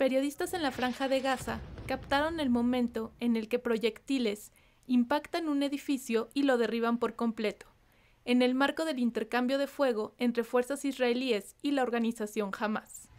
periodistas en la franja de Gaza captaron el momento en el que proyectiles impactan un edificio y lo derriban por completo, en el marco del intercambio de fuego entre fuerzas israelíes y la organización Hamas.